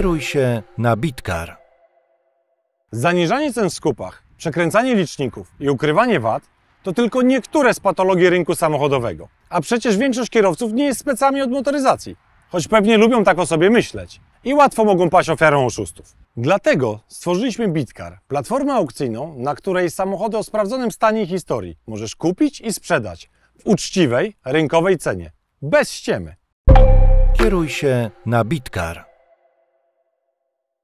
Kieruj się na Bitcar. Zaniżanie cen w skupach, przekręcanie liczników i ukrywanie wad to tylko niektóre z patologii rynku samochodowego. A przecież większość kierowców nie jest specami od motoryzacji, choć pewnie lubią tak o sobie myśleć i łatwo mogą paść ofiarą oszustów. Dlatego stworzyliśmy Bitcar, platformę aukcyjną, na której samochody o sprawdzonym stanie i historii możesz kupić i sprzedać w uczciwej, rynkowej cenie, bez ściemy. Kieruj się na Bitcar.